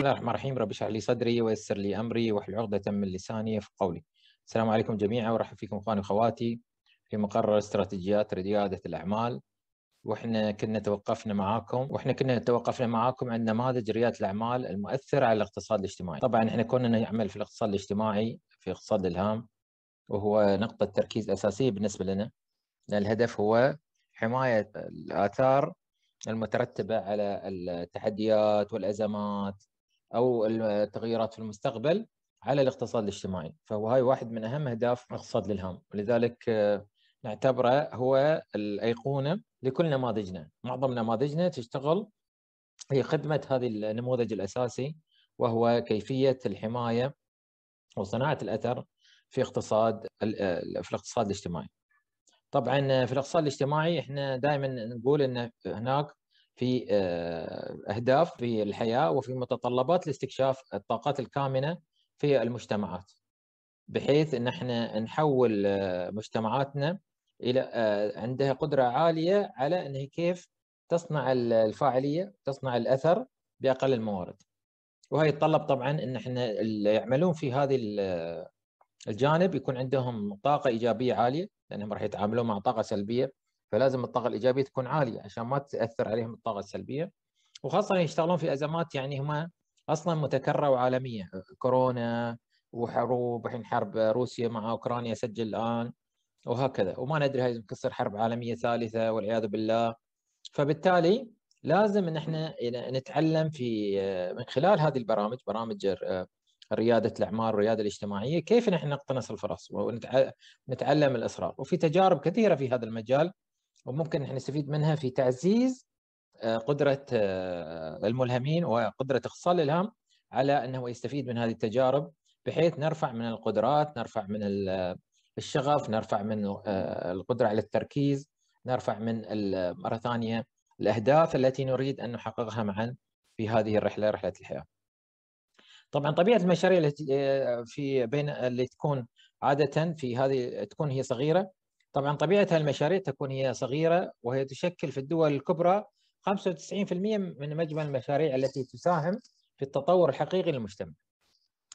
بسم الله الرحمن الرحيم رب اشرح لي صدري ويسر لي امري واحلل عقدة من لساني يفقهوا قولي. السلام عليكم جميعا وارحب فيكم اخواني واخواتي في مقرر استراتيجيات ريادة الاعمال. واحنا كنا توقفنا معاكم واحنا كنا توقفنا معاكم عند نماذج رياده الاعمال المؤثره على الاقتصاد الاجتماعي. طبعا احنا كنا نعمل في الاقتصاد الاجتماعي في اقتصاد الهام وهو نقطه تركيز اساسيه بالنسبه لنا لان الهدف هو حمايه الاثار المترتبه على التحديات والازمات او التغيرات في المستقبل على الاقتصاد الاجتماعي فهو هاي واحد من اهم اهداف اقتصاد الالهام ولذلك آه، نعتبره هو الايقونه لكل نماذجنا معظم نماذجنا تشتغل هي خدمه هذه النموذج الاساسي وهو كيفيه الحمايه وصناعه الاثر في اقتصاد آه، في الاقتصاد الاجتماعي طبعا آه، في الاقتصاد الاجتماعي احنا دائما نقول ان هناك في آه، اهداف في الحياه وفي متطلبات لاستكشاف الطاقات الكامنه في المجتمعات بحيث ان احنا نحول آه، مجتمعاتنا الى آه، عندها قدره عاليه على ان هي كيف تصنع الفاعليه تصنع الاثر باقل الموارد وهي يتطلب طبعا ان احنا اللي يعملون في هذه الجانب يكون عندهم طاقه ايجابيه عاليه لانهم راح يتعاملون مع طاقه سلبيه فلازم الطاقه الايجابيه تكون عاليه عشان ما تاثر عليهم الطاقه السلبيه وخاصه يشتغلون في ازمات يعني هم اصلا متكرره وعالميه كورونا وحروب الحين حرب روسيا مع اوكرانيا سجل الان وهكذا وما ندري هاي تصير حرب عالميه ثالثه والعياذ بالله فبالتالي لازم ان احنا نتعلم في من خلال هذه البرامج برامج آه، رياده الاعمال والرياده الاجتماعيه كيف نحن نقتنص الفرص ونتعلم الاصرار وفي تجارب كثيره في هذا المجال وممكن احنا نستفيد منها في تعزيز آه، قدره آه، الملهمين وقدره اخصاء الالهام على انه يستفيد من هذه التجارب بحيث نرفع من القدرات نرفع من الشغف نرفع من آه، القدره على التركيز نرفع من مره ثانيه الاهداف التي نريد ان نحققها معا في هذه الرحله رحله الحياه. طبعا طبيعه المشاريع التي في بين اللي تكون عاده في هذه تكون هي صغيره طبعا طبيعة المشاريع تكون هي صغيرة وهي تشكل في الدول الكبرى 95% من مجمل المشاريع التي تساهم في التطور الحقيقي للمجتمع.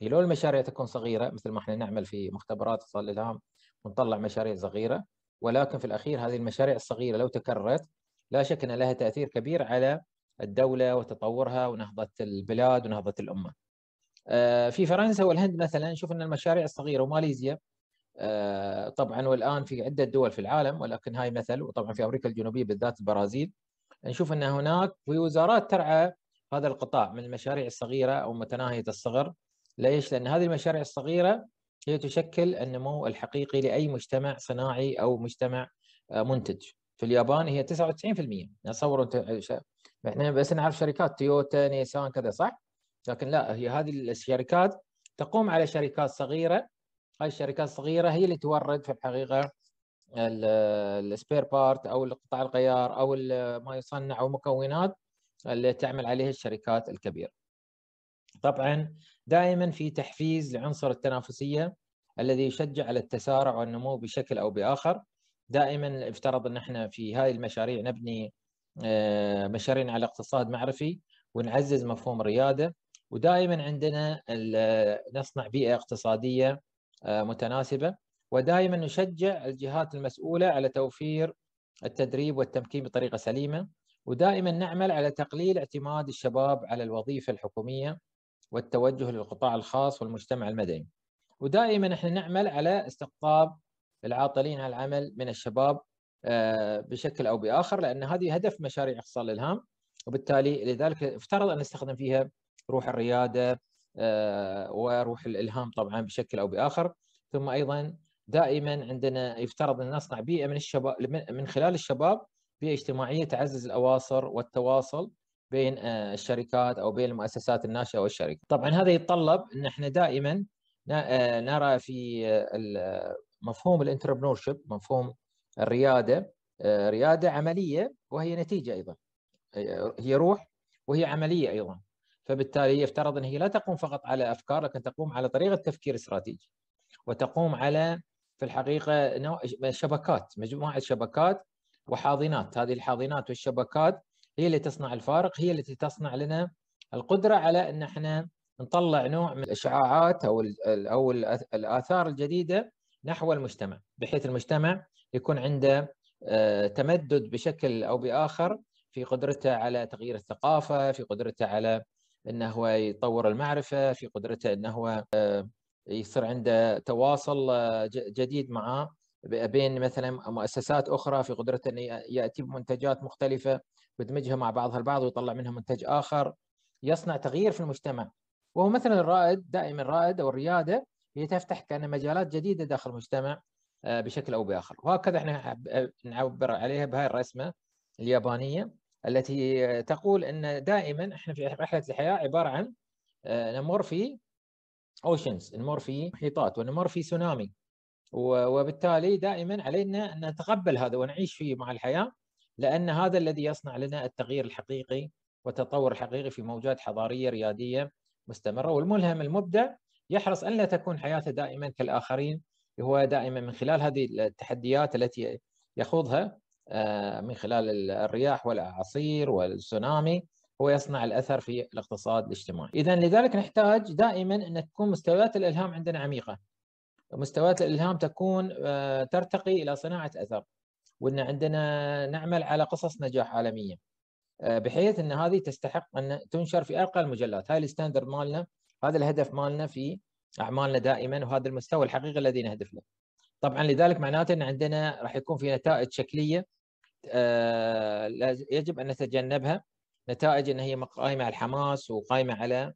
لو المشاريع تكون صغيرة مثل ما احنا نعمل في مختبرات اتصال الإلهام ونطلع مشاريع صغيرة ولكن في الأخير هذه المشاريع الصغيرة لو تكررت لا شك أن لها تأثير كبير على الدولة وتطورها ونهضة البلاد ونهضة الأمة. آه، في فرنسا والهند مثلا نشوف أن المشاريع الصغيرة وماليزيا آه، طبعا والان في عده دول في العالم ولكن هاي مثل وطبعا في امريكا الجنوبيه بالذات البرازيل نشوف ان هناك في وزارات ترعى هذا القطاع من المشاريع الصغيره او متناهيه الصغر ليش؟ لان هذه المشاريع الصغيره هي تشكل النمو الحقيقي لاي مجتمع صناعي او مجتمع آه، منتج في اليابان هي 99% نصور احنا بس نعرف شركات تويوتا نيسان كذا صح؟ لكن لا هي هذه الشركات تقوم على شركات صغيره هاي الشركات الصغيره هي اللي تورد في الحقيقه السبير بارت او القطع الغيار او ما يصنع او مكونات اللي تعمل عليها الشركات الكبيره. طبعا دائما في تحفيز لعنصر التنافسيه الذي يشجع على التسارع والنمو بشكل او باخر. دائما افترض ان احنا في هاي المشاريع نبني آه، مشاريعنا على اقتصاد معرفي ونعزز مفهوم الرياده ودائما عندنا نصنع بيئه اقتصاديه آه، متناسبه ودائما نشجع الجهات المسؤوله على توفير التدريب والتمكين بطريقه سليمه ودائما نعمل على تقليل اعتماد الشباب على الوظيفه الحكوميه والتوجه للقطاع الخاص والمجتمع المدني ودائما احنا نعمل على استقطاب العاطلين عن العمل من الشباب آه، بشكل او باخر لان هذه هدف مشاريع اخصال الالهام وبالتالي لذلك افترض ان نستخدم فيها روح الرياده آه، وروح الالهام طبعا بشكل او باخر ثم ايضا دائما عندنا يفترض ان نصنع بيئه من الشباب من خلال الشباب بيئه اجتماعيه تعزز الاواصر والتواصل بين آه، الشركات او بين المؤسسات الناشئه والشركه. طبعا هذا يتطلب ان احنا دائما آه، نرى في مفهوم الانتربرنور مفهوم الرياده رياده عمليه وهي نتيجه ايضا هي روح وهي عمليه ايضا فبالتالي يفترض ان هي لا تقوم فقط على افكار لكن تقوم على طريقه تفكير استراتيجي وتقوم على في الحقيقه نوع شبكات مجموعه شبكات وحاضنات هذه الحاضنات والشبكات هي اللي تصنع الفارق هي التي تصنع لنا القدره على ان احنا نطلع نوع من الاشعاعات او او الاثار الجديده نحو المجتمع بحيث المجتمع يكون عنده آه، تمدد بشكل او باخر في قدرته على تغيير الثقافه في قدرته على انه هو يطور المعرفه في قدرته انه هو آه، يصير عنده تواصل آه، جديد مع بين مثلا مؤسسات اخرى في قدرته انه ياتي بمنتجات مختلفه ويدمجها مع بعضها البعض ويطلع منها منتج اخر يصنع تغيير في المجتمع وهو مثلا الرائد دائما الرائد او الرياده هي تفتح كان مجالات جديده داخل المجتمع آه، بشكل او باخر وهكذا احنا نعبر عليها بهاي الرسمه اليابانيه التي تقول ان دائما احنا في رحله الحياه عباره عن آه، نمر في اوشنز نمر في محيطات ونمر في سونامي وبالتالي دائما علينا ان نتقبل هذا ونعيش فيه مع الحياه لان هذا الذي يصنع لنا التغيير الحقيقي والتطور الحقيقي في موجات حضاريه رياديه مستمره والملهم المبدع يحرص ان لا تكون حياته دائما كالاخرين هو دائما من خلال هذه التحديات التي يخوضها آه، من خلال الرياح والاعاصير والسونامي هو يصنع الاثر في الاقتصاد الاجتماعي. اذا لذلك نحتاج دائما ان تكون مستويات الالهام عندنا عميقه. مستويات الالهام تكون آه، ترتقي الى صناعه اثر. وان عندنا نعمل على قصص نجاح عالميه. آه، بحيث ان هذه تستحق ان تنشر في ارقى المجلات، هاي الستاندرد مالنا، هذا الهدف مالنا في اعمالنا دائما وهذا المستوى الحقيقي الذي نهدف له. طبعا لذلك معناته ان عندنا راح يكون في نتائج شكليه آه، يجب ان نتجنبها نتائج ان هي قائمه على الحماس وقائمه على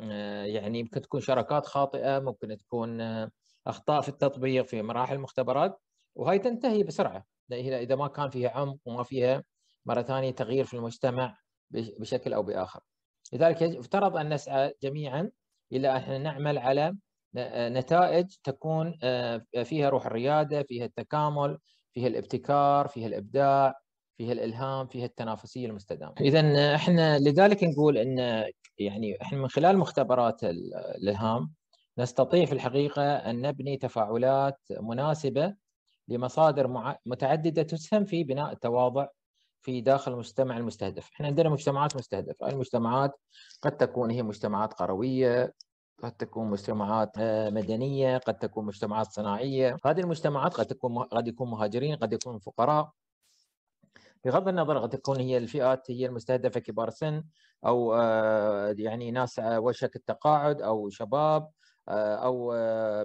آه، يعني ممكن تكون شراكات خاطئه ممكن تكون آه، اخطاء في التطبيق في مراحل المختبرات وهي تنتهي بسرعه اذا ما كان فيها عمق وما فيها مره ثانيه تغيير في المجتمع بشكل او باخر. لذلك يفترض ان نسعى جميعا الى ان نعمل على نتائج تكون فيها روح الرياده، فيها التكامل، فيها الابتكار فيها الابداع فيها الالهام فيها التنافسيه المستدامه اذا احنا لذلك نقول ان يعني احنا من خلال مختبرات الالهام نستطيع في الحقيقه ان نبني تفاعلات مناسبه لمصادر متعدده تسهم في بناء التواضع في داخل المجتمع المستهدف، احنا عندنا مجتمعات مستهدفه، المجتمعات قد تكون هي مجتمعات قرويه، قد تكون مجتمعات آه، مدنيه قد تكون مجتمعات صناعيه هذه المجتمعات قد تكون قد يكون مهاجرين قد يكون فقراء بغض النظر قد تكون هي الفئات هي المستهدفه كبار سن او آه، يعني ناس آه، وشك التقاعد او شباب او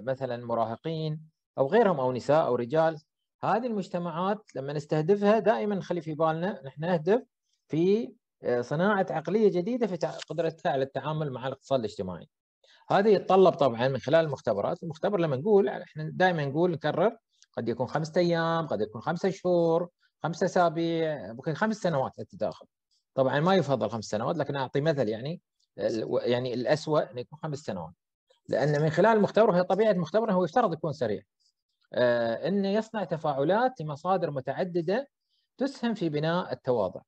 مثلا مراهقين او غيرهم او نساء او رجال هذه المجتمعات لما نستهدفها دائما نخلي في بالنا نحن نهدف في صناعه عقليه جديده في قدرتها على التعامل مع الاقتصاد الاجتماعي. هذا يتطلب طبعا من خلال المختبرات المختبر لما نقول يعني احنا دائما نقول نكرر قد يكون خمسة ايام قد يكون خمسة شهور خمسة اسابيع ممكن خمس سنوات التداخل. طبعا ما يفضل خمس سنوات لكن اعطي مثل يعني يعني الاسوء انه يكون خمس سنوات لان من خلال المختبر وهي طبيعه المختبر هو يفترض يكون سريع آه انه يصنع تفاعلات لمصادر متعدده تسهم في بناء التواضع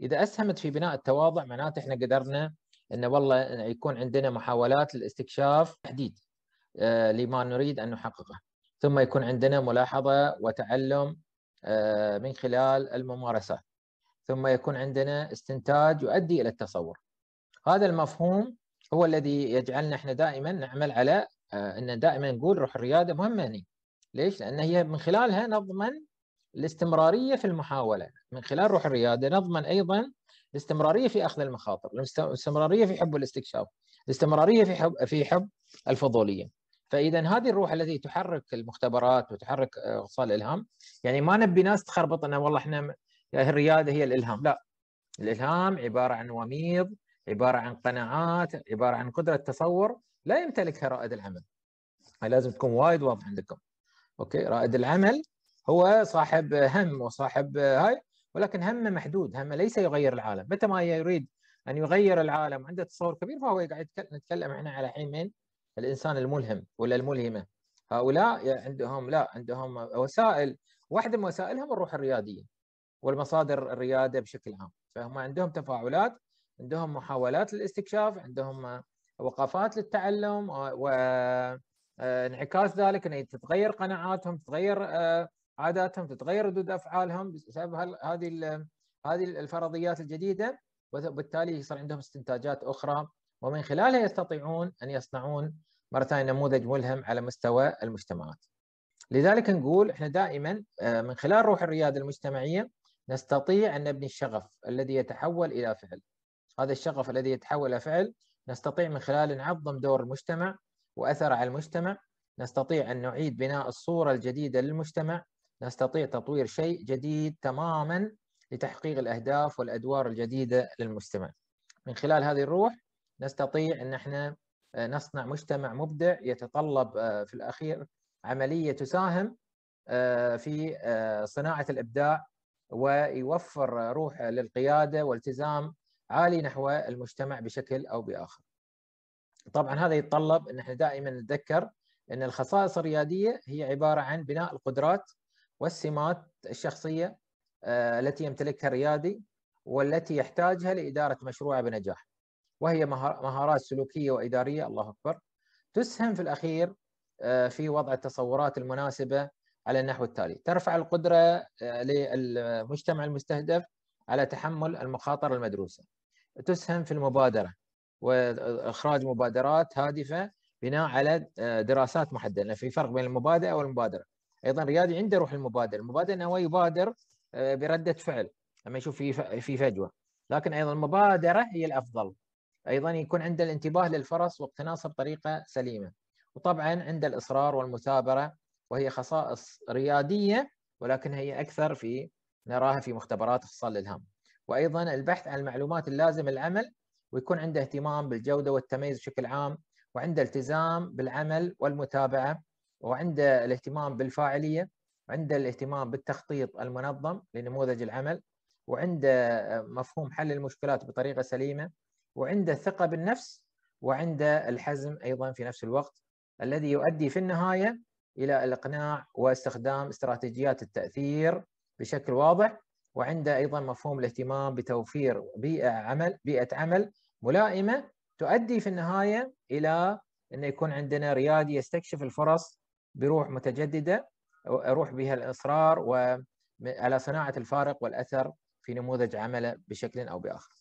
اذا اسهمت في بناء التواضع معناته احنا قدرنا انه والله يكون عندنا محاولات للاستكشاف تحديد آه، لما نريد ان نحققه ثم يكون عندنا ملاحظه وتعلم آه، من خلال الممارسات ثم يكون عندنا استنتاج يؤدي الى التصور هذا المفهوم هو الذي يجعلنا احنا دائما نعمل على آه، ان دائما نقول روح الرياده مهمه هنا ليش؟ لان هي من خلالها نضمن الاستمراريه في المحاوله من خلال روح الرياده نضمن ايضا الاستمراريه في اخذ المخاطر، الاستمراريه في حب الاستكشاف، الاستمراريه في حب في حب الفضوليه. فاذا هذه الروح التي تحرك المختبرات وتحرك اغصان آه، الالهام، يعني ما نبي ناس تخربط انه والله احنا الرياده هي الالهام، لا. الالهام عباره عن وميض، عباره عن قناعات، عباره عن قدره تصور لا يمتلكها رائد العمل. لازم تكون وايد واضح عندكم. اوكي، رائد العمل هو صاحب هم وصاحب آه، هاي ولكن همه محدود همه ليس يغير العالم متى ما يريد أن يغير العالم عنده تصور كبير فهو قاعد نتكلم إحنا على حين من الإنسان الملهم ولا الملهمة هؤلاء عندهم لا عندهم وسائل واحدة من وسائلهم الروح الريادية والمصادر الريادة بشكل عام فهم عندهم تفاعلات عندهم محاولات للاستكشاف عندهم وقفات للتعلم وانعكاس آه، ذلك أن تتغير قناعاتهم تتغير آه، عاداتهم تتغير ردود افعالهم بسبب هذه هذه الفرضيات الجديده وبالتالي يصير عندهم استنتاجات اخرى ومن خلالها يستطيعون ان يصنعون مره ثانيه نموذج ملهم على مستوى المجتمعات. لذلك نقول احنا دائما آه، من خلال روح الرياده المجتمعيه نستطيع ان نبني الشغف الذي يتحول الى فعل. هذا الشغف الذي يتحول الى فعل نستطيع من خلاله نعظم دور المجتمع واثره على المجتمع، نستطيع ان نعيد بناء الصوره الجديده للمجتمع، نستطيع تطوير شيء جديد تماما لتحقيق الأهداف والأدوار الجديدة للمجتمع من خلال هذه الروح نستطيع أن احنا آه، نصنع مجتمع مبدع يتطلب آه، في الأخير عملية تساهم آه، في صناعة الإبداع ويوفر روح للقيادة والتزام عالي نحو المجتمع بشكل أو بآخر طبعا هذا يتطلب أن احنا دائما نتذكر أن الخصائص الريادية هي عبارة عن بناء القدرات والسمات الشخصيه آه، التي يمتلكها الريادي والتي يحتاجها لاداره مشروعه بنجاح وهي مهارات سلوكيه واداريه الله اكبر تسهم في الاخير آه، في وضع التصورات المناسبه على النحو التالي ترفع القدره آه، للمجتمع المستهدف على تحمل المخاطر المدروسه تسهم في المبادره واخراج مبادرات هادفه بناء على دراسات محدده في فرق بين المبادرة والمبادره ايضا ريادي عنده روح المبادره، المبادره انه هو يبادر آه، برده فعل لما يشوف في في فجوه، لكن ايضا المبادره هي الافضل. ايضا يكون عنده الانتباه للفرص واقتناصها بطريقه سليمه. وطبعا عنده الاصرار والمثابره وهي خصائص رياديه ولكن هي اكثر في نراها في مختبرات اختصال الالهام. وايضا البحث عن المعلومات اللازمه للعمل ويكون عنده اهتمام بالجوده والتميز بشكل عام وعنده التزام بالعمل والمتابعه وعنده الاهتمام بالفاعليه عنده الاهتمام بالتخطيط المنظم لنموذج العمل وعنده آه، مفهوم حل المشكلات بطريقه سليمه وعنده الثقه بالنفس وعنده الحزم ايضا في نفس الوقت الذي يؤدي في النهايه الى الاقناع واستخدام استراتيجيات التاثير بشكل واضح وعنده ايضا مفهوم الاهتمام بتوفير بيئه عمل بيئه عمل ملائمه تؤدي في النهايه الى انه يكون عندنا ريادي يستكشف الفرص بروح متجدده روح بها الاصرار على صناعه الفارق والاثر في نموذج عمله بشكل او باخر